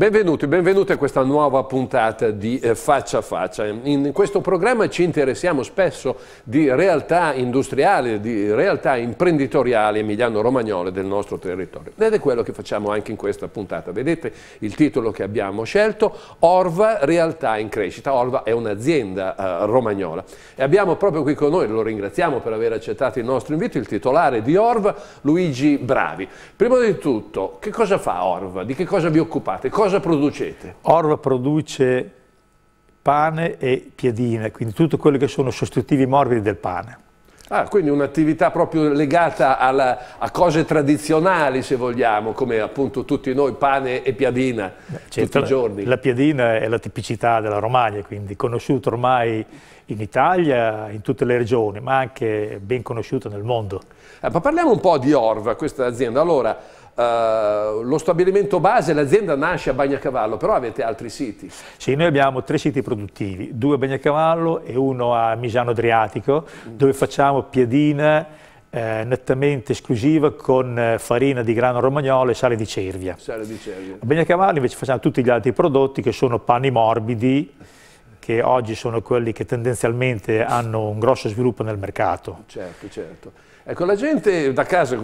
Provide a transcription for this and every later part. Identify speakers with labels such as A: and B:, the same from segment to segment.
A: Benvenuti, benvenuti a questa nuova puntata di eh, Faccia a Faccia. In, questo programma ci interessiamo spesso di realtà industriali, di realtà imprenditoriali emiliano-romagnole del nostro territorio. Ed è quello che facciamo anche in questa puntata. Vedete il titolo che abbiamo scelto, Orva Realtà in Crescita. Orva è un'azienda eh, romagnola. E abbiamo proprio qui con noi, lo ringraziamo per aver accettato il nostro invito, il titolare di Orva, Luigi Bravi. Prima di tutto, che cosa fa Orva? Di che cosa vi occupate? Cosa cosa
B: producete? Orva produce pane e piedine, quindi tutto quello che sono sostitutivi morbidi del pane.
A: Ah, quindi un'attività proprio legata alla, a cose tradizionali, se vogliamo, come appunto tutti noi, pane e piadina, Beh, tutti certo, i giorni. La
B: piadina è la tipicità della Romagna, quindi conosciuta ormai in Italia, in tutte le regioni, ma anche ben conosciuta nel mondo.
A: Ah, ma parliamo un po' di Orva, questa azienda. Allora, eh, lo stabilimento base, l'azienda
B: nasce a Bagnacavallo, però avete altri siti. Sì, noi abbiamo tre siti produttivi, due a Bagnacavallo e uno a Misano Adriatico, mm. dove facciamo piadina eh, nettamente esclusiva con eh, farina di grano romagnolo e sale di cervia. Sale di cervia. A Bagnacavallo invece facciamo tutti gli altri prodotti che sono panni morbidi, che oggi sono quelli che tendenzialmente hanno un grosso sviluppo nel mercato. Certo, certo. Ecco, la
A: gente da casa,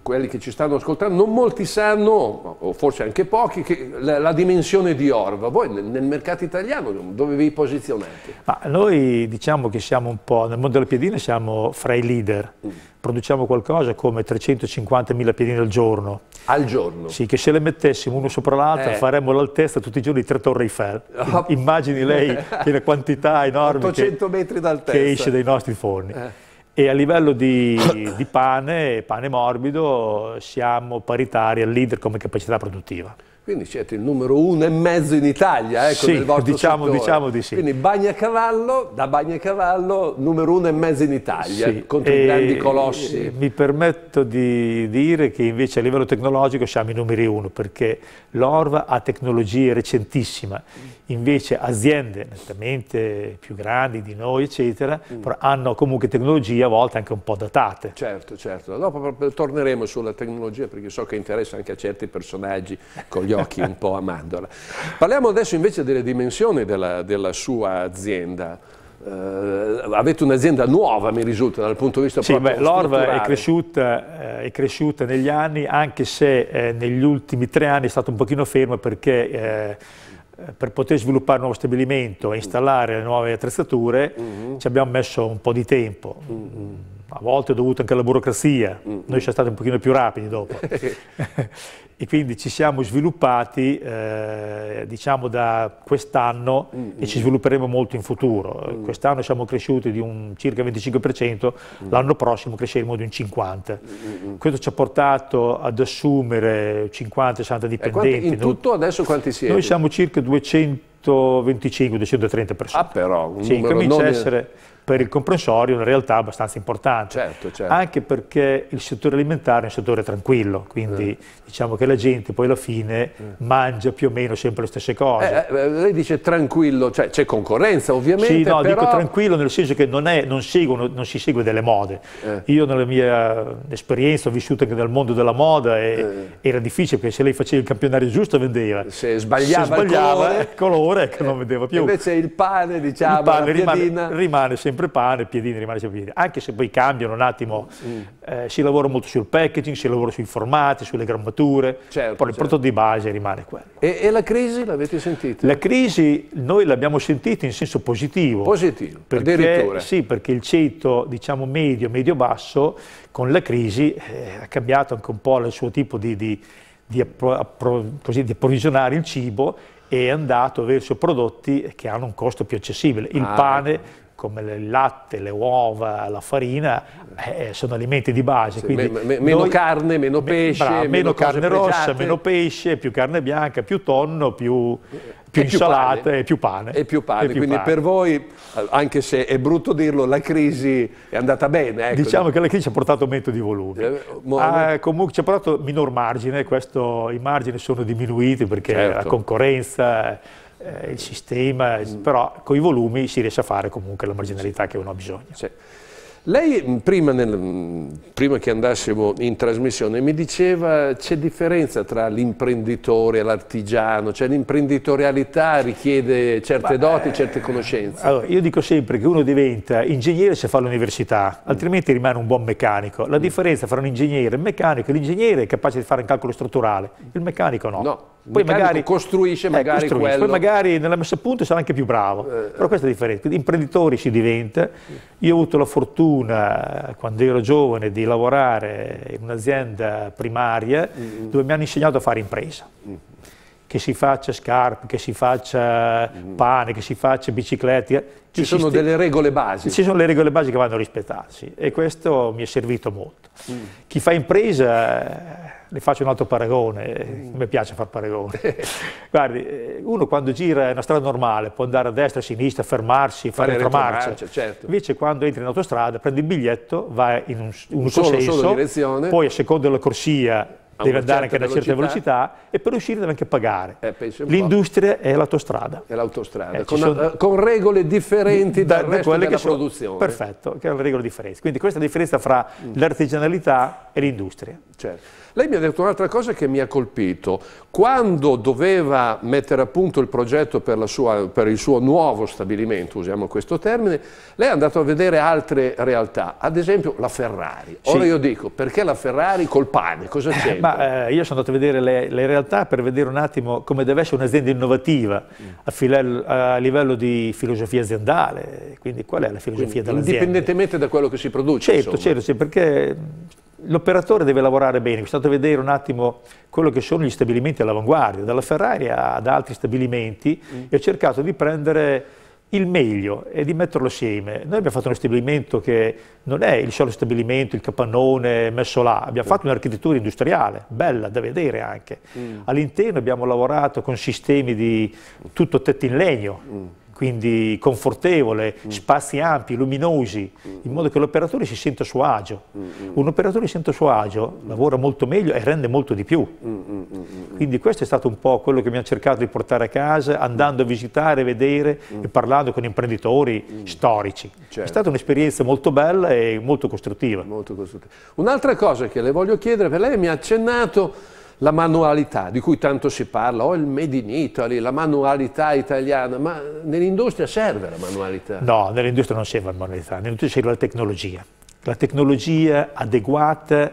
A: quelli che ci stanno ascoltando, non molti sanno, o forse anche pochi, la, la, dimensione di Orva. Voi nel, nel, mercato italiano dove vi posizionate?
B: Ma noi diciamo che siamo un po', nel mondo delle piedine siamo fra i leader. Mm. Produciamo qualcosa come 350.000 piedine al giorno. Al giorno? Sì, che se le mettessimo uno sopra l'altro eh. faremmo l'altezza tutti i giorni di tre torri Eiffel. Oh. Immagini lei che la quantità enorme 800 che,
A: metri che esce dai nostri forni. Eh
B: e a livello di, di pane, pane morbido, siamo paritari al leader come capacità produttiva.
A: Quindi siete il numero uno e mezzo in Italia, ecco, sì, nel vostro diciamo, settore. diciamo di sì. Quindi Bagnacavallo, da Bagnacavallo, numero uno e mezzo in Italia, sì, contro i grandi colossi.
B: Mi permetto di dire che invece a livello tecnologico siamo i numeri uno, perché l'ORVA ha tecnologie recentissime, invece aziende nettamente più grandi di noi, eccetera, mm. hanno comunque tecnologie a volte anche un po' datate. Certo, certo.
A: Dopo torneremo sulla tecnologia, perché so che interessa anche a certi personaggi con gli gli occhi un po' a mandorla. Parliamo adesso invece delle dimensioni della, della sua azienda. Uh, avete un'azienda nuova, mi risulta, dal punto di vista sì, proprio beh, L'ORV è,
B: eh, è cresciuta, negli anni, anche se eh, negli ultimi tre anni è stato un pochino fermo perché eh, per poter sviluppare un nuovo stabilimento e installare le nuove attrezzature mm -hmm. ci abbiamo messo un po' di tempo. Mm -hmm a volte è dovuto anche alla burocrazia, mm -hmm. noi siamo stati un pochino più rapidi dopo. e quindi ci siamo sviluppati, eh, diciamo, da quest'anno mm -hmm. e ci svilupperemo molto in futuro. Mm -hmm. Quest'anno siamo cresciuti di un circa 25%, mm. l'anno prossimo cresceremo di un 50%. Mm, mm, Questo ci ha portato ad assumere 50-60 dipendenti. Quanti, in tutto adesso quanti siete? Noi siamo circa 225-230 persone. Ah però, un sì, comincia a essere per il comprensorio una realtà abbastanza importante, certo, certo. anche perché il settore alimentare è un settore tranquillo, quindi eh. diciamo che la gente poi alla fine eh. mangia più o meno sempre le stesse cose. Eh, eh, eh lei dice tranquillo, cioè c'è concorrenza ovviamente. Sì, no, però... dico tranquillo nel senso che non, è, non, seguono, non si segue delle mode. Eh. Io nella mia esperienza ho vissuto anche nel mondo della moda e era difficile perché se lei faceva il campionario giusto vendeva. Se sbagliava, se sbagliava il
A: colore, colore ecco, che non vendeva più. Invece il pane, diciamo, il pane rimane,
B: rimane sempre prepara, il piedino rimane sempre piedino, anche se poi cambiano un attimo, mm. eh, si lavora molto sul packaging, si lavora sui formati, sulle grammature, certo, però il certo. prodotto di base rimane quello. E, e la crisi l'avete sentita? La crisi noi l'abbiamo sentita in senso positivo. Positivo, perché, addirittura. Sì, perché il ceto diciamo medio, medio-basso, con la crisi eh, ha cambiato anche un po' il suo tipo di, di, di, appro così, di approvvigionare il cibo è andato verso prodotti che hanno un costo più accessibile. Il ah, pane come il latte, le uova, la farina, eh, sono alimenti di base. Sì, me, me, meno noi, carne, meno pesce, bravo, meno, meno carne pregiate. rossa, meno pesce, più carne bianca, più tonno, più, più insalate e più pane. E più pane, e più quindi pane. per voi, eh,
A: anche se è brutto dirlo, la crisi è andata bene. Ecco. Diciamo
B: che la crisi ci ha portato aumento di volume. eh, ah, comunque ci ha portato minor margine, questo, i margini sono diminuiti perché certo. la concorrenza eh, il sistema, mm. però con i volumi si riesce a fare comunque la marginalità sì. che uno ha bisogno. Sì.
A: Lei mm, prima, nel, mm, prima, che andassimo in trasmissione mi diceva c'è differenza tra l'imprenditore e l'artigiano, cioè l'imprenditorialità richiede certe Ma, doti, certe conoscenze.
B: Allora, io dico sempre che uno diventa ingegnere se fa l'università, mm. altrimenti rimane un buon meccanico. La mm. differenza tra un ingegnere e un meccanico, è l'ingegnere è capace di fare un calcolo strutturale, il meccanico no. no poi magari
A: costruisce eh, magari costruisce, quello. Poi
B: magari nella messa a punto sarà anche più bravo, eh, però questa è la differenza. Quindi imprenditori si diventa. Io ho avuto la fortuna, quando ero giovane, di lavorare in un'azienda primaria mm. dove mi hanno insegnato a fare impresa. Mm. Che si faccia scarpe, che si faccia pane, che si faccia biciclette. Ci sono delle regole basi. Ci sono le regole basi che vanno rispettate e questo mi è servito molto. Mm. Chi fa impresa le faccio un altro paragone, mm. mi piace far paragone. Guardi, eh, uno quando gira in una strada normale può andare a destra, a sinistra, fermarsi, fare, fare retromarcia. Certo. Invece quando entri in autostrada prendi il biglietto, vai in un, in un solo, senso, solo direzione. poi a seconda della corsia deve andare anche a una certa velocità e per uscire deve anche pagare. Eh, L'industria è l'autostrada. È l'autostrada, eh, con, sono... Eh, con, regole differenti da, dal da resto della produzione. Sono, perfetto, che hanno regole differenti. Quindi questa è la differenza fra mm. l'artigianalità e l'industria.
A: Certo. Lei mi ha detto un'altra cosa che mi ha colpito. Quando doveva mettere a punto il progetto per, sua, per, il suo nuovo stabilimento, usiamo questo termine, lei è andato a vedere altre realtà, ad esempio la Ferrari. Ora sì. io dico, perché la Ferrari col pane? Cosa eh, c'è?
B: Ma Certo. eh, io sono andato a vedere le, le, realtà per vedere un attimo come deve essere un'azienda innovativa mm. a, file, a, livello di filosofia aziendale, quindi qual è la filosofia dell'azienda? Indipendentemente da quello che si produce. Certo, insomma. certo, sì, perché l'operatore deve lavorare bene, mi è stato a vedere un attimo quello che sono gli stabilimenti all'avanguardia, dalla Ferrari ad altri stabilimenti mm. e ho cercato di prendere il meglio è di metterlo assieme. Noi abbiamo fatto uno stabilimento che non è il solo stabilimento, il capannone messo là, abbiamo fatto un'architettura industriale, bella da vedere anche. Mm. All'interno abbiamo lavorato con sistemi di tutto tetto in legno mm quindi confortevole, mm. spazi ampi, luminosi, mm. in modo che l'operatore si senta a suo agio. Mm. mm, mm. Un operatore sente a suo agio, mm. lavora molto meglio e rende molto di più. Quindi questo è stato un po' quello che mi ha cercato di portare a casa, andando a visitare, vedere e parlando con imprenditori storici. Certo. È stata un'esperienza molto bella e molto costruttiva. Molto costruttiva. Un'altra
A: cosa che le voglio chiedere, per lei mi ha accennato la manualità di cui tanto si parla, o oh, il Made in Italy, la manualità italiana, ma nell'industria serve la manualità?
B: No, nell'industria non serve la manualità, nell'industria serve la tecnologia. La tecnologia adeguata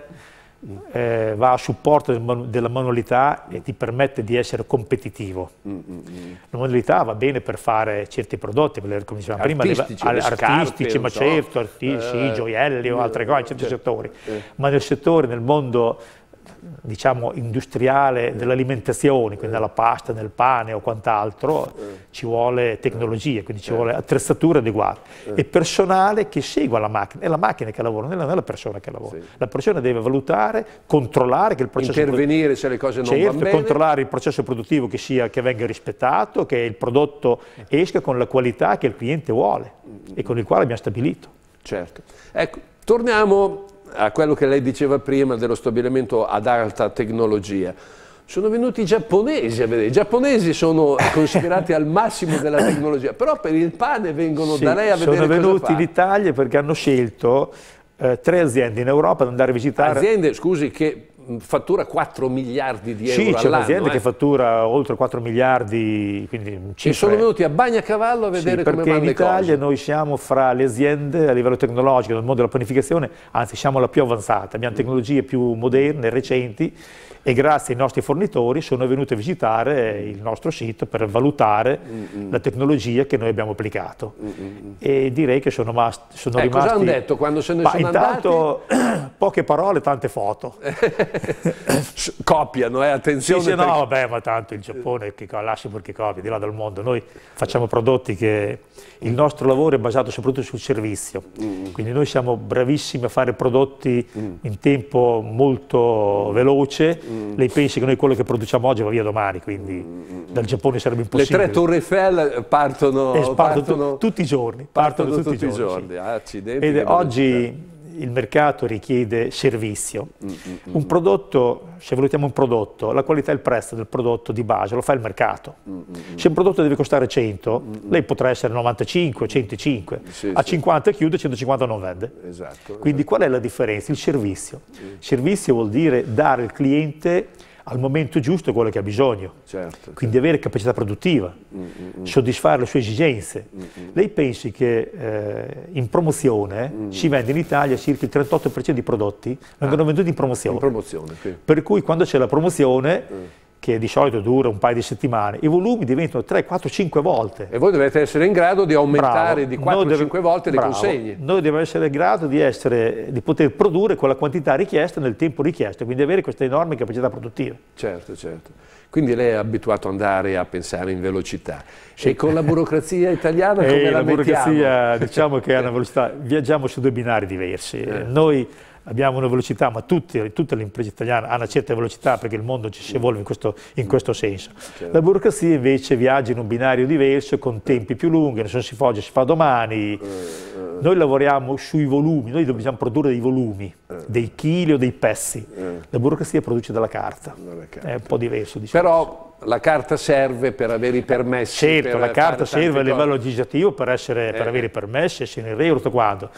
B: eh, va a supporto del manu della manualità e ti permette di essere competitivo. Mm, mm, mm. La manualità va bene per fare certi prodotti, come dicevamo prima, artistici, artistici scarpe, ma so. certo, artisti, eh, sì, gioielli o eh, altre cose, in certi eh, settori, eh. ma nel settore, nel mondo diciamo, industriale dell'alimentazione, quindi nella pasta, nel pane o quant'altro, ci vuole tecnologia, quindi ci vuole attrezzature adeguate e personale che segua la macchina, è la macchina che lavora, non è la persona che lavora. La persona deve valutare, controllare che il processo... Intervenire
A: se le cose non certo, vanno bene. controllare
B: il processo produttivo che, sia, che venga rispettato, che il prodotto esca con la qualità che il cliente vuole e con il quale abbiamo stabilito. Certo.
A: Ecco, torniamo a quello che lei diceva prima dello stabilimento ad alta tecnologia sono venuti i giapponesi a vedere. I giapponesi sono considerati al massimo della tecnologia, però per il pane vengono sì, da lei a vedere Sono venuti in
B: Italia perché hanno scelto eh, tre aziende in Europa ad andare a visitare.
A: Aziende, scusi, che Mm, fattura 4 miliardi di euro sì, c'è un'azienda eh. che
B: fattura oltre 4 miliardi, quindi cifre. E sono
A: venuti a Bagnacavallo a vedere sì, come vanno le cose. in Italia
B: noi siamo fra le aziende a livello tecnologico, nel mondo della pianificazione, anzi siamo la più avanzata, abbiamo mm. tecnologie più moderne, recenti, e grazie ai nostri fornitori sono venuti a visitare il nostro sito per valutare mm -mm. la tecnologia che noi abbiamo applicato. Mm e direi che sono, sono eh, rimasti... Cosa hanno detto quando se ne Ma sono intanto, andati? poche parole, tante foto. Copiano, eh, attenzione. Sì, sì, perché... no, beh, ma tanto il Giappone che lascia perché copia, di là dal mondo. Noi facciamo prodotti che il nostro lavoro è basato soprattutto sul servizio. Quindi noi siamo bravissimi a fare prodotti mm. in tempo molto veloce mm. Mm. lei pensi che noi quello che produciamo oggi va via domani, quindi mm. dal Giappone sarebbe impossibile. Le tre Torre
A: Eiffel eh, partono, partono, partono tutti i giorni. Partono, partono tutti, tutti, i giorni. Ah, sì. Ah, Ed
B: oggi il mercato richiede servizio. Mm-hmm. Un prodotto, se valutiamo un prodotto, la qualità e il prezzo del prodotto di base lo fa il mercato. Mm-hmm. Se un prodotto deve costare 100, mm-hmm. lei potrà essere 95, 105, sì, a 50 chiude, 150 non vende. Esatto. Quindi eh. qual è la differenza? Il servizio. Il servizio vuol dire dare al cliente al momento giusto quello che ha bisogno. Certo, Quindi certo. avere capacità produttiva, mm, mm, mm, soddisfare le sue esigenze. Mm, mm. Lei pensi che eh, in promozione si eh, mm. vende in Italia circa il 38% dei prodotti vengono ah, venduti in promozione. In promozione sì. Per cui quando c'è la promozione eh che di solito dura un paio di settimane, i volumi diventano 3, 4, 5 volte. E voi dovete essere in grado di aumentare bravo. di 4, deve, 5 volte bravo. le consegne. Noi dobbiamo essere in grado di, essere, di poter produrre quella quantità richiesta nel tempo richiesto, quindi avere questa enorme capacità produttiva. Certo, certo. Quindi lei è abituato ad andare a pensare in velocità. Sì. E
A: con la burocrazia italiana come eh, la, la mettiamo? La burocrazia
B: diciamo che è una velocità, viaggiamo su due binari diversi. Eh. Noi abbiamo una velocità, ma tutti, tutte le imprese italiane hanno una certa velocità perché il mondo ci si evolve in questo, in questo senso. Certo. La burocrazia invece viaggia in un binario diverso, con tempi più lunghi, non si fa oggi, si fa domani. Eh, eh. Noi lavoriamo sui volumi, noi dobbiamo eh. produrre dei volumi, dei chili o dei pezzi. La burocrazia produce della carta, carta. è un po' diverso. Diciamo. Però la carta serve per avere i permessi. Certo, per la carta serve a livello legislativo per, essere, per avere i permessi, essere in re tutto quanto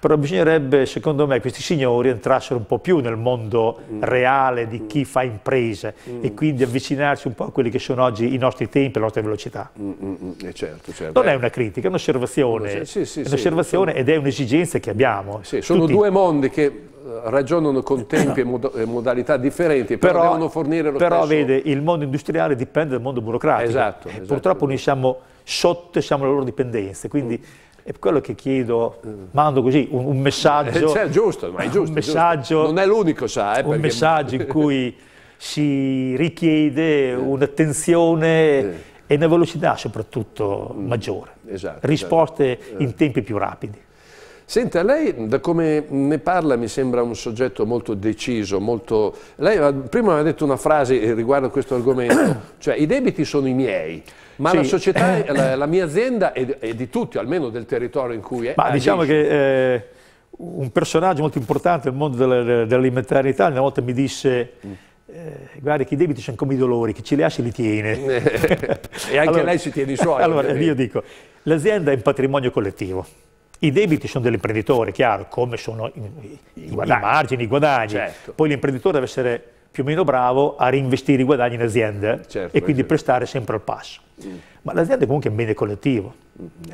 B: però bisognerebbe, secondo me, questi signori entrassero un po' più nel mondo mm. reale di chi mm. fa imprese mm. e quindi avvicinarsi un po' a quelli che sono oggi i nostri tempi, le nostre velocità.
A: Mm, mm, mm. Eh, certo, certo. Non
B: è eh. una critica, è un'osservazione, sì, sì, è un'osservazione sì, ed è un'esigenza che abbiamo. sono Tutti... due
A: mondi che eh, ragionano con
B: tempi e modalità
A: differenti, però, però devono fornire lo però, stesso. Però
B: vede, il mondo industriale dipende dal mondo burocratico. Esatto, esatto. Purtroppo noi siamo sotto, siamo alle loro dipendenze, quindi è quello che chiedo, eh, mando così un, un messaggio. Eh, cioè, giusto,
A: ma è giusto. Un messaggio,
B: giusto. Non è l'unico, sa. Eh, un perché... messaggio in cui si richiede eh. un'attenzione eh. e una velocità soprattutto maggiore.
A: Esatto, Risposte
B: esatto. in tempi più rapidi.
A: Senta, lei da come ne parla mi sembra un soggetto molto deciso, molto... Lei prima mi ha detto una frase riguardo a questo argomento, cioè i debiti sono i miei, ma sì. la società, la, la mia azienda è di tutti, almeno del territorio in
B: cui è. Ma eh, diciamo che... Eh un personaggio molto importante nel mondo dell'alimentare in Italia una volta mi disse mm. eh, guarda che i debiti sono come i dolori, chi ce li ha se li tiene. e anche allora, lei si tiene i suoi. allora ovviamente. io dico, l'azienda è un patrimonio collettivo. I debiti sono dell'imprenditore, chiaro, come sono i, i, i margini, i guadagni. Certo. Poi l'imprenditore deve essere più o meno bravo a reinvestire i guadagni in aziende certo, e quindi certo. prestare sempre al passo. Mm ma l'azienda è comunque un bene collettivo.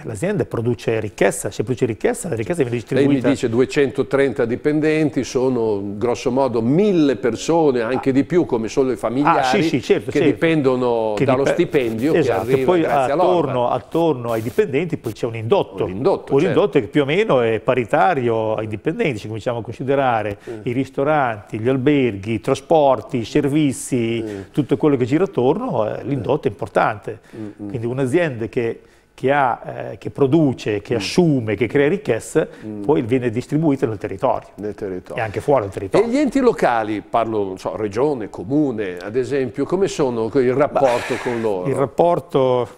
B: L'azienda produce ricchezza, se produce ricchezza, la ricchezza viene distribuita. Lei mi dice
A: 230 dipendenti, sono grosso modo mille persone, anche ah. di più, come sono i familiari, ah, sì, sì, certo, che certo.
B: dipendono che dallo dip... stipendio esatto. che arriva poi attorno, attorno, ai dipendenti poi c'è un indotto, un indotto, un certo. che più o meno è paritario ai dipendenti, ci cominciamo a considerare mm. i ristoranti, gli alberghi, i trasporti, i servizi, mm. tutto quello che gira attorno, eh, l'indotto è importante. Mm. mm. Quindi un'azienda che, che, eh, che, produce, che mm. assume, che crea ricchezza, mm. poi viene distribuita nel territorio, nel territorio, e anche fuori dal territorio. E gli enti
A: locali, parlo so, regione, comune, ad esempio, come sono il rapporto bah, con loro? Il
B: rapporto...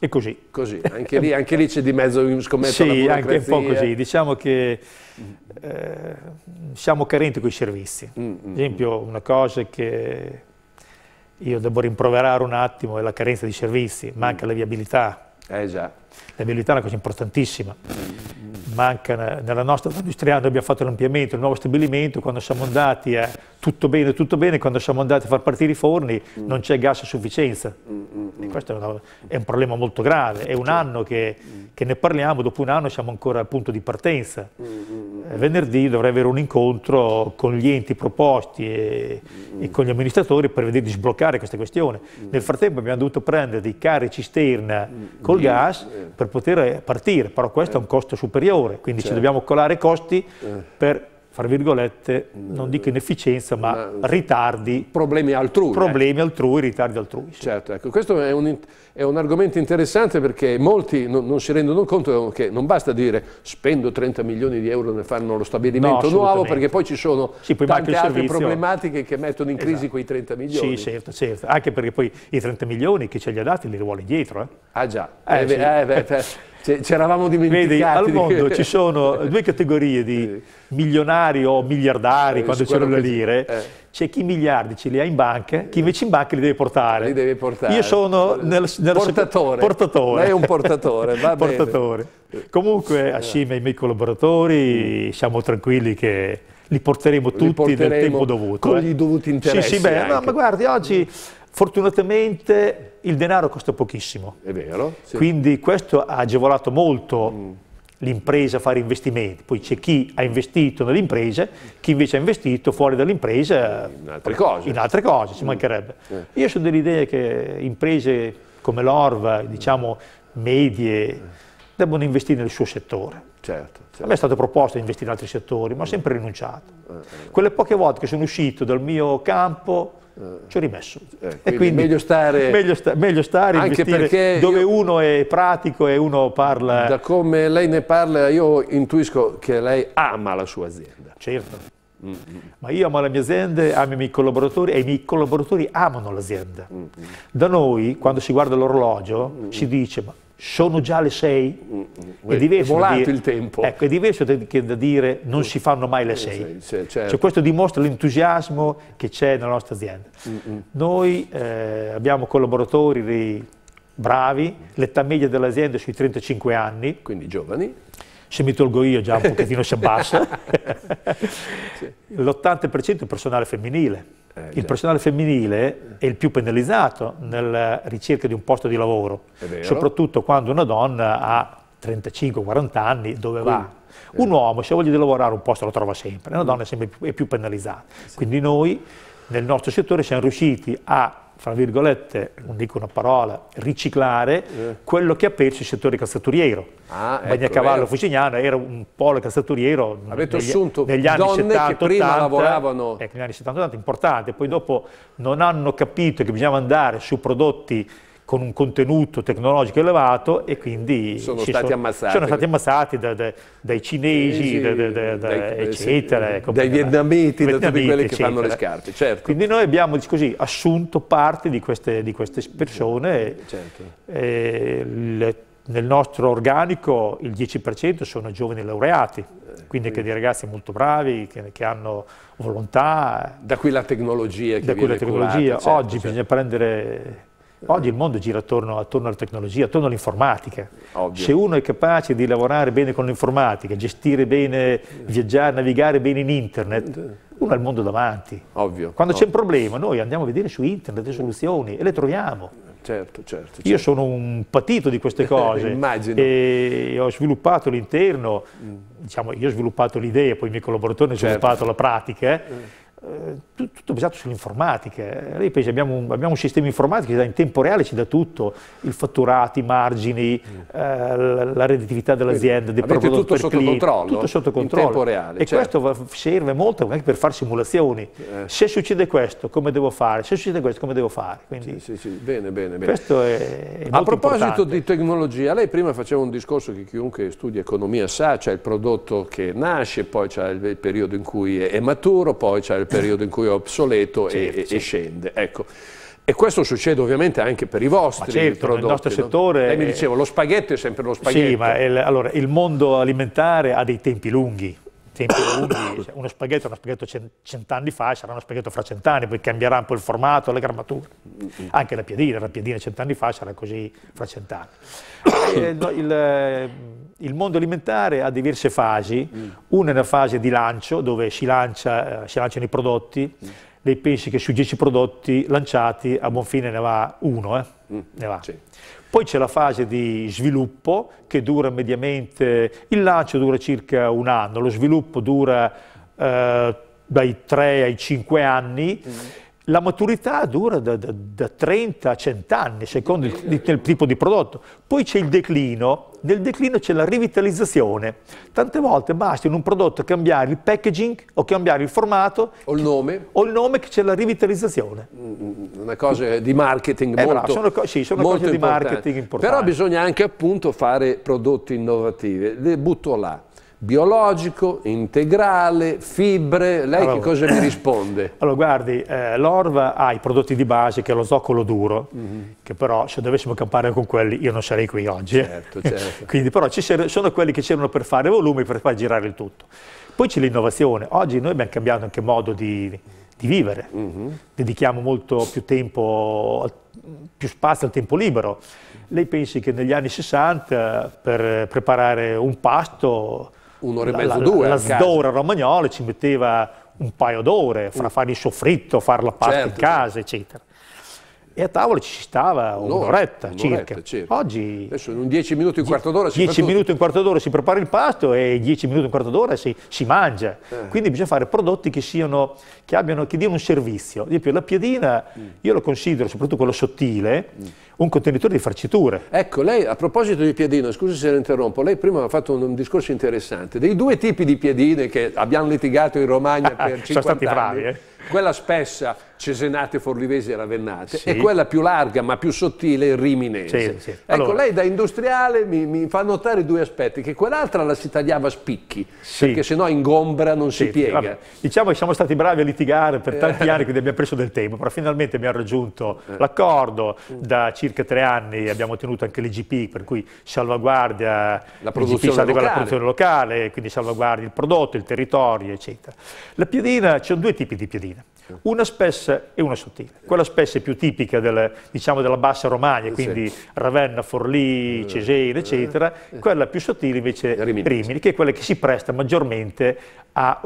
B: è così. Così, anche lì, anche lì c'è di mezzo, scommetto, Sì, anche un po' così. Mm. Diciamo che eh, siamo carenti con i servizi. Mm, mm, Ad esempio, mm. una cosa che io devo rimproverare un attimo la carenza di servizi, manca mm. la viabilità. Eh già. La viabilità è una cosa importantissima. Manca nella nostra industria, noi abbiamo fatto l'ampliamento, il nuovo stabilimento, quando siamo andati a tutto bene, tutto bene, quando siamo andati a far partire i forni non c'è gas a sufficienza. E questo è, una, è, un problema molto grave, è un anno che, che, ne parliamo, dopo un anno siamo ancora al punto di partenza. Eh, venerdì dovrei avere un incontro con gli enti proposti e, e con gli amministratori per vedere di sbloccare questa questione. Nel frattempo abbiamo dovuto prendere dei carri cisterna col gas eh, per poter eh, partire, però questo è un costo superiore, quindi certo. ci dobbiamo colare i costi eh. per fra virgolette, non dico eh, inefficienza, ma, ma ritardi. Problemi altrui. Problemi eh. altrui, ritardi altrui. Sì. Certo,
A: ecco, questo è un, è un, argomento interessante perché molti non, non, si rendono conto che non basta dire spendo 30 milioni di euro nel fare uno stabilimento no, nuovo perché poi ci sono sì, poi tante altre problematiche
B: che mettono in crisi esatto. quei 30 milioni. Sì, certo, certo, anche perché poi i 30 milioni chi ce li ha dati li vuole indietro. Eh? Ah già, eh, eh, sì. eh, beh, eh. ci eravamo dimenticati. Vedi, al mondo ci sono due categorie di milionari o miliardari eh, quando c'erano le lire. Eh. C'è chi miliardi ce li ha in banca, chi eh. invece in banca li deve portare. Li deve portare. Io sono nel, nel portatore. portatore. Lei è un portatore, va portatore. Bene. Comunque, eh. assieme ai miei collaboratori, mm. siamo tranquilli che li porteremo tutti porteremo nel tempo dovuto. Con eh. gli dovuti interessi. Sì, sì, beh, no, ma guardi, oggi mm. Fortunatamente il denaro costa pochissimo. È vero. Sì. Quindi questo ha agevolato molto mm. l'impresa a fare investimenti. Poi c'è chi ha investito nell'impresa, chi invece ha investito fuori dall'impresa in altre cose. In altre cose, ci mm. mancherebbe. Eh. Io sono dell'idea che imprese come l'Orva, mm. diciamo medie, mm. debbano investire nel suo settore. Certo, certo. A me è stato proposto di investire in altri settori, ma ho sempre rinunciato. Eh, eh. Quelle poche volte che sono uscito dal mio campo eh. ci ho rimesso. Eh, quindi, quindi meglio stare, meglio, sta, meglio stare anche perché dove io, uno è pratico e uno parla. Da come lei ne parla, io intuisco che lei ama la sua azienda. Certo. Mm -hmm. Ma io amo la mia azienda, amo i miei collaboratori e i miei collaboratori amano l'azienda. Mm -hmm. Da noi, quando si guarda l'orologio, mm -hmm. si mm. dice: Ma sono già le 6? Mm, è, mm, diverso è volato dire, il tempo. Ecco, è diverso da, dire non mm. si fanno mai le 6. Eh, cioè, certo. Cioè, questo dimostra l'entusiasmo che c'è nella nostra azienda. Mm, mm. Noi eh, abbiamo collaboratori bravi, l'età media dell'azienda è sui 35 anni. Quindi giovani. Se mi tolgo io già un pochettino si abbassa. sì. L'80% è personale femminile eh, il personale femminile è il più penalizzato nella ricerca di un posto di lavoro, soprattutto quando una donna ha 35-40 anni, dove Quindi, va? Eh. Un uomo se ha voglia di lavorare un posto lo trova sempre, una mm. donna è sempre più, è più penalizzata. Sì. Quindi noi nel nostro settore siamo riusciti a fra virgolette, non dico una parola, riciclare eh. quello che ha perso il settore calzaturiero.
A: Ah, ecco, Bagnacavallo
B: Fucignano era un polo calzaturiero Avete negli, assunto negli anni donne 70, che prima lavoravano... Ecco, negli anni 70 importante, poi dopo non hanno capito che bisognava andare su prodotti con un contenuto tecnologico elevato e quindi sono, stati, sono, ammassati. Sono stati ammassati da, da, dai cinesi, da, dai, eccetera, sì, dai vietnamiti, da tutti quelli eccetera. che fanno le scarpe. Certo. Quindi noi abbiamo così, assunto parte di queste, di queste persone. Certo. E, le, nel nostro organico il 10% sono giovani laureati, eh, quindi che dei ragazzi molto bravi, che, che, hanno volontà.
A: Da qui la tecnologia che Da qui la tecnologia. Curata, certo, Oggi
B: certo. bisogna prendere Oggi il mondo gira attorno, attorno alla tecnologia, attorno all'informatica. Se uno è capace di lavorare bene con l'informatica, gestire bene, viaggiare, navigare bene in internet, uno ha il mondo davanti. Ovvio, Quando c'è un problema noi andiamo a vedere su internet le soluzioni e le troviamo. Certo, certo, certo. Io sono un patito di queste cose. Immagino. E ho sviluppato l'interno, mm. diciamo, io ho sviluppato l'idea, poi i miei collaboratori hanno certo. sviluppato la pratica. Mm eh, tutto basato sull'informatica. Lei pensa, abbiamo un, abbiamo un, sistema informatico che in tempo reale ci dà tutto, il fatturato, i margini, mm. eh, la, redditività dell'azienda, dei prodotti tutto sotto click, controllo. Tutto sotto controllo. In tempo reale. E certo. questo serve molto anche per fare simulazioni. Eh. Se succede questo, come devo fare? Se succede questo, come devo fare? Quindi sì, sì, sì. Bene, bene, bene. Questo è, è A proposito importante.
A: di tecnologia, lei prima faceva un discorso che chiunque studia economia sa, c'è il prodotto che nasce, poi c'è il periodo in cui è maturo, poi c'è il periodo in cui è obsoleto certo, e, certo. e, certo. scende. Ecco. E questo succede ovviamente anche
B: per i vostri certo, prodotti. Nel nostro settore... Lei mi diceva,
A: lo spaghetto è sempre lo spaghetto. Sì, ma
B: il, allora, il mondo alimentare ha dei tempi lunghi tempi lunghi, cioè uno spaghetto è uno spaghetto cent'anni fa, sarà uno spaghetto fra cent'anni, poi cambierà un po' il formato, le grammature, anche la piadina, la piadina cent'anni fa sarà così fra cent'anni. Eh, il, eh, il, mondo alimentare ha diverse fasi, mm. una è la fase di lancio dove si, lancia, eh, si lanciano i prodotti, mm. lei pensi che su 10 prodotti lanciati a buon fine ne va uno, eh? Mm. ne va. Sì. Poi c'è la fase di sviluppo che dura mediamente, il lancio dura circa un anno, lo sviluppo dura eh, dai 3 ai 5 anni. Mm. La maturità dura da, da, da 30 a 100 anni, secondo il, il, il tipo di prodotto. Poi c'è il declino, nel declino c'è la rivitalizzazione. Tante volte basta in un prodotto cambiare il packaging o cambiare il formato. O il nome. O il nome che c'è la rivitalizzazione.
A: Mm, mm, una cosa di marketing eh, molto sono, Sì, sono cose di marketing importanti. Però bisogna anche appunto fare prodotti innovativi. Le butto là biologico, integrale, fibre, lei allora, che cosa mi risponde?
B: Allora guardi, eh, l'ORV ha i prodotti di base che è lo zoccolo duro, mm -hmm. che però se dovessimo campare con quelli io non sarei qui oggi. Certo, certo. Quindi però ci sono quelli che c'erano per fare volumi, per far girare il tutto. Poi c'è l'innovazione, oggi noi abbiamo cambiato anche modo di, di vivere, mm -hmm. dedichiamo molto più tempo, più spazio al tempo libero. Lei pensi che negli anni 60 per preparare un pasto un'ora e mezzo, la, due. La, la Sdora Romagnoli ci metteva un paio d'ore fra fare il soffritto, fare la pasta certo, in casa, eccetera. E a tavola ci stava un'oretta, un circa. circa. Certo. Oggi. Adesso in un 10 minuti e un quarto d'ora si prepara. 10 minuti e un quarto d'ora si prepara il pasto e 10 minuti e un quarto d'ora si, si, mangia. Eh. Quindi bisogna fare prodotti che, siano, che, abbiano, che diano un servizio. Ad esempio, la piadina, mm. io lo considero, soprattutto quello sottile, mm. un contenitore di farciture.
A: Ecco, lei a proposito di piadina, scusi se lo interrompo, lei prima ha fatto un, un, discorso interessante. Dei due tipi di piadine che abbiamo litigato in Romagna ah, per 50 Sono stati anni, bravi, eh? Quella spessa Cesenate, Forlivese e Ravennate, sì. e quella più larga ma più sottile, Riminese. Sì, sì. Ecco, allora, ecco, lei da industriale mi, mi, fa notare due aspetti, che quell'altra
B: la si tagliava a spicchi, perché sennò ingombra, non si piega. Vabbè. Diciamo che siamo stati bravi a litigare per tanti eh. anni, quindi abbiamo preso del tempo, però finalmente abbiamo raggiunto eh. l'accordo, mm. da circa tre anni abbiamo ottenuto anche l'IGP, per cui salvaguardia la produzione, salvaguardia locale. la produzione locale, quindi salvaguardia il prodotto, il territorio, eccetera. La piadina, ci sono due tipi di piadina. Una spessa e una sottile. Quella spessa è più tipica del, diciamo, della bassa Romagna, quindi sì. Ravenna, Forlì, eh, Cesena, eh, eccetera. Eh. Quella più sottile invece è Rimini. Rimini, che è quella che si presta maggiormente a,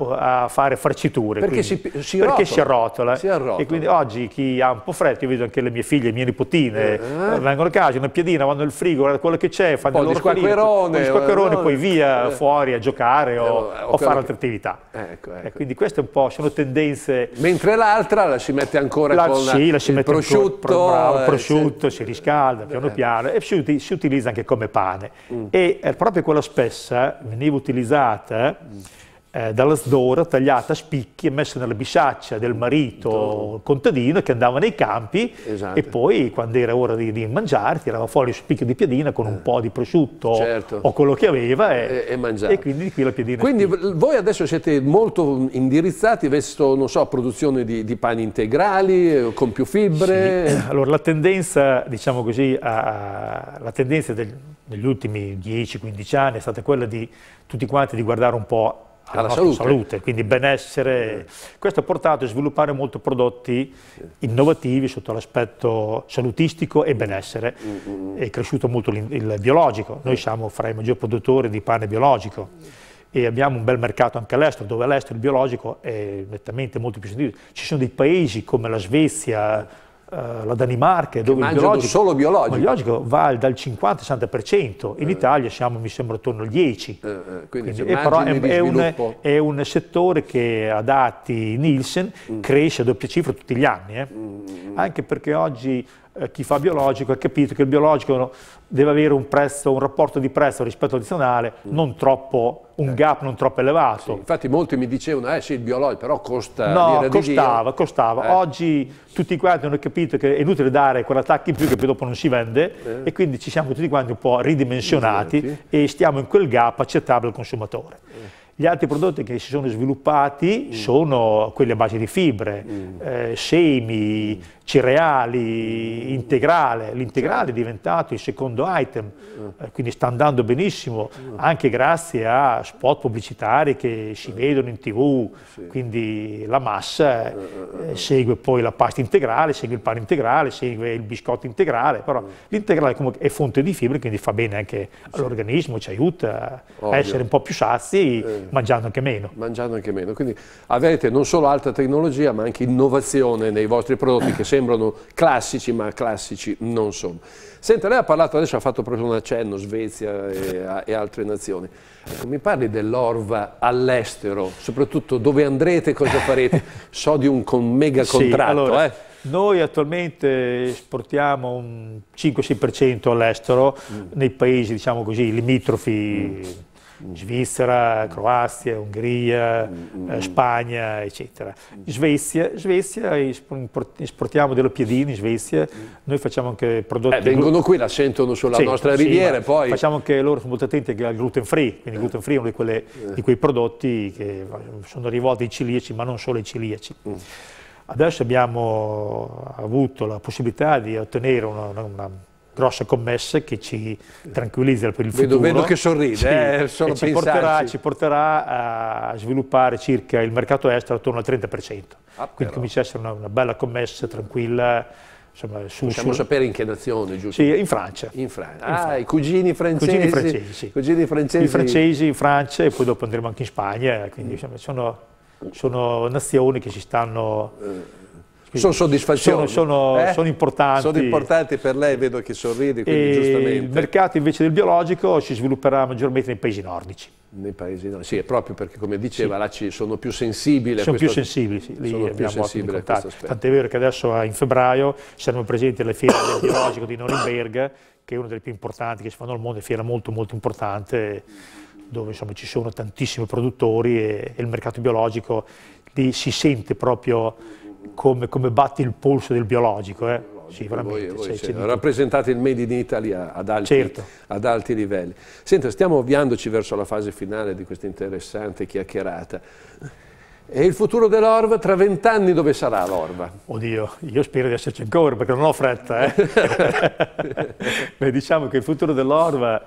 B: a fare farciture. Perché, quindi, si, si, perché si, arrotola. si, arrotola. E quindi oggi chi ha un po' freddo, io vedo anche le mie figlie, le mie nipotine, eh. vengono a casa, una piadina, vanno nel frigo, guarda quello che c'è, fanno il loro squacquerone, squacquerone no, poi via eh. fuori a giocare o, eh, o, o fare altre attività. Ecco, ecco. quindi queste un po' sono tendenze...
A: Mentre mentre l'altra la si mette ancora la, con sì, la si mette prosciutto. Ancora, bravo, prosciutto,
B: si riscalda piano eh. piano e si, si, utilizza anche come pane. Mm. E eh, proprio quella spessa veniva utilizzata mm. Eh, dalla sdora tagliata a spicchi e messa nella bisaccia del marito contadino che andava nei campi esatto. e poi quando era ora di, di mangiare tirava fuori lo spicchio di piadina con un eh. po' di prosciutto certo. o quello che aveva e,
A: e, e, e quindi di qui la piadina. Quindi voi adesso siete molto indirizzati verso, non so,
B: produzione di, di pani integrali eh, con più fibre? Sì. Allora la tendenza, diciamo così, a, la tendenza del, negli ultimi 10-15 anni è stata quella di tutti quanti di guardare un po' alla, salute. salute. quindi benessere. Questo ha portato a sviluppare molti prodotti innovativi sotto l'aspetto salutistico e benessere. È cresciuto molto il biologico, noi siamo fra i maggiori produttori di pane biologico e abbiamo un bel mercato anche all'estero, dove all'estero il biologico è nettamente molto più sentito. Ci sono dei paesi come la Svezia, eh, la Danimarca, dove il biologico, solo biologico. il biologico va dal 50-60%, in eh. Italia siamo, mi sembra, attorno al 10%. Eh,
A: eh, quindi quindi, però è, è, un,
B: è, un, settore che a dati Nielsen mm. cresce a doppia cifra tutti gli anni, eh. mm, mm, mm. anche perché oggi eh, chi fa biologico ha capito che il biologico deve avere un, prezzo, un rapporto di prezzo rispetto al tradizionale mm. non troppo un eh. gap non troppo elevato. Sì, infatti molti mi dicevano, eh sì, il biologico però costa... No, costava, costava. Eh. Oggi tutti quanti hanno capito che è inutile dare quell'attacco in più che poi dopo non si vende eh. e quindi ci siamo tutti quanti un po' ridimensionati sì, e stiamo in quel gap accettabile al consumatore. Eh. Gli altri prodotti che si sono sviluppati mm. sono quelli a base di fibre, mm. Eh, semi, mm cereali, integrale, l'integrale è diventato il secondo item, mm. eh, quindi sta andando benissimo mm. anche grazie a spot pubblicitari che si mm. vedono in tv, quindi la massa eh, eh, segue poi la pasta integrale, segue il pane integrale, segue il biscotto integrale, però l'integrale è fonte di fibre quindi fa bene anche all'organismo, ci aiuta a essere un po' più sazi mangiando anche meno.
A: Mangiando anche meno, quindi avete non solo alta
B: tecnologia
A: ma anche innovazione nei vostri prodotti che sembrano classici, ma classici non sono. Senta, lei ha parlato adesso, ha fatto proprio un accenno, Svezia e, e altre nazioni. Ecco, mi parli dell'Orva all'estero, soprattutto dove andrete e cosa farete? So
B: di un con mega contratto. Sì, allora, eh. Noi attualmente esportiamo un 5-6% all'estero, mm. nei paesi, diciamo così, limitrofi. Mm Svizzera, Croazia, Ungheria, mm, mm. Eh, Spagna, eccetera. Svezia, Svezia, esportiamo delle piedine in Svezia, mm. noi facciamo anche prodotti... Eh, vengono qui, la sentono sulla sì, nostra riviera sì, poi... Facciamo anche loro, sono molto attenti al gluten free, quindi il eh. gluten free è uno di, quelle, eh. di quei prodotti che sono rivolti ai ciliaci, ma non solo ai ciliaci. Adesso abbiamo avuto la possibilità di ottenere una, una grosse commesse che ci tranquillizzano per il vedo, futuro. Vedo che sorride, sì, eh, ci porterà, ci porterà, a sviluppare circa il mercato estero attorno al 30%. Ah, Quindi comincia a essere una, una bella commessa tranquilla, insomma, su, possiamo su... sapere in che nazione, giusto? Sì, in Francia. In Francia. Ah, in Francia.
A: i cugini francesi. Cugini francesi, sì. Cugini francesi. I francesi
B: in Francia e poi dopo andremo anche in Spagna, quindi mm. insomma, sono, sono nazioni che si stanno eh sono soddisfazioni. Sono, sono, eh? sono, importanti. Sono importanti
A: per lei, vedo che sorride, quindi e giustamente. Il
B: mercato invece del biologico si svilupperà maggiormente nei paesi nordici.
A: Nei paesi nordici, sì, proprio perché come diceva, là ci sono più sensibili. Sono questo, più sensibili, sì, lì sono più sensibili Tant'è
B: vero che adesso eh, in febbraio saremo presenti alle fiere del biologico di Norimberga, che è una delle più importanti che si fanno al mondo, è una fiera molto molto importante dove insomma, ci sono tantissimi produttori e, e il mercato biologico lì si sente proprio come, come batti il polso del biologico. Eh? Sì, voi, voi cioè,
A: rappresentate il Made in Italy ad alti, certo. ad alti, livelli. Senta, stiamo avviandoci verso la fase finale di questa interessante chiacchierata. E il futuro dell'Orva tra vent'anni
B: dove sarà l'Orva? Oddio, io spero di esserci ancora perché non ho fretta. Eh? Beh, diciamo che il futuro dell'Orva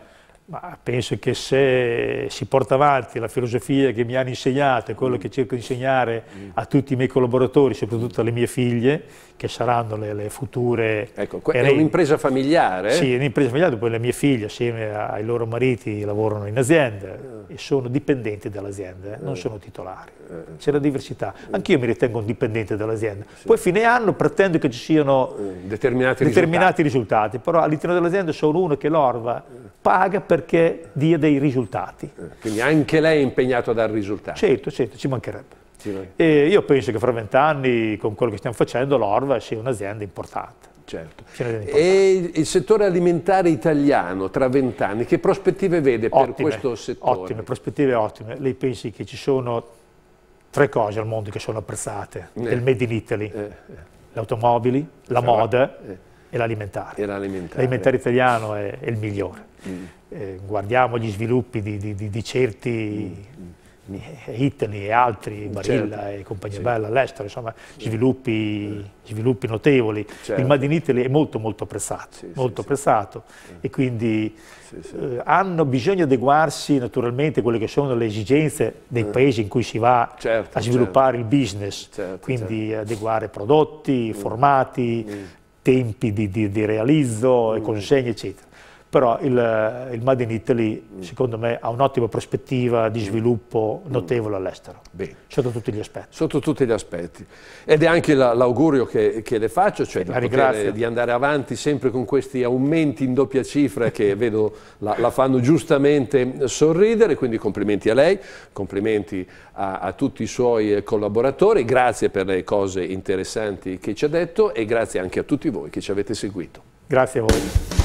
B: ma penso che se si porta avanti la filosofia che mi hanno insegnato e quello mm. che cerco di insegnare a tutti i miei collaboratori, soprattutto alle mie figlie, che saranno le, le future... Ecco, è un'impresa familiare? Sì, è un'impresa familiare, poi le mie figlie assieme ai loro mariti lavorano in aziende eh. e sono dipendenti dall'azienda, eh, non eh. sono titolari. C'è la diversità. Anch'io mi ritengo un dipendente dall'azienda. Poi a fine anno pretendo che ci siano determinati, determinati risultati. risultati, però all'interno dell'azienda sono uno che l'orva paga per perché dia dei risultati. Eh, quindi anche lei è impegnato a dare risultati. Certo, certo, ci mancherebbe. E io penso che fra vent'anni, con quello che stiamo facendo, l'Orva sia un'azienda importante.
A: Certo. Un'azienda importante. E il settore alimentare italiano tra vent'anni, che prospettive vede ottime, per questo settore? Ottime,
B: prospettive ottime. Lei pensi che ci sono tre cose al mondo che sono apprezzate eh. del Made in Italy, eh. eh. le automobili, la moda eh. e l'alimentare. L'alimentare italiano è, è il migliore. Mm eh, guardiamo gli sviluppi di, di, di, di certi mm. Eh, Italy e altri, certo. Barilla certo. e compagnia sì. bella all'estero, insomma sviluppi, eh. sviluppi notevoli. Certo. Il Made in Italy è molto molto apprezzato, sì, molto sì, apprezzato eh. e quindi eh, hanno bisogno di adeguarsi naturalmente a quelle che sono le esigenze dei paesi in cui si va
A: certo, a sviluppare
B: il business, certo. Certo, quindi adeguare prodotti, mm. formati, mm. tempi di, di, di realizzo mm. e consegne eccetera però il, eh, il Made in Italy mm. secondo me ha un'ottima prospettiva di mm. sviluppo mm. notevole mm. all'estero, sotto tutti gli aspetti. Sotto tutti gli aspetti.
A: Ed è anche l'augurio la, che, che, le faccio, cioè di, poter, di, andare avanti sempre con questi aumenti in doppia cifra che vedo la, la, fanno giustamente sorridere, quindi complimenti a lei, complimenti a, a tutti i suoi eh, collaboratori, grazie per le cose interessanti che ci ha detto e grazie anche a tutti voi che ci avete seguito. Grazie a voi.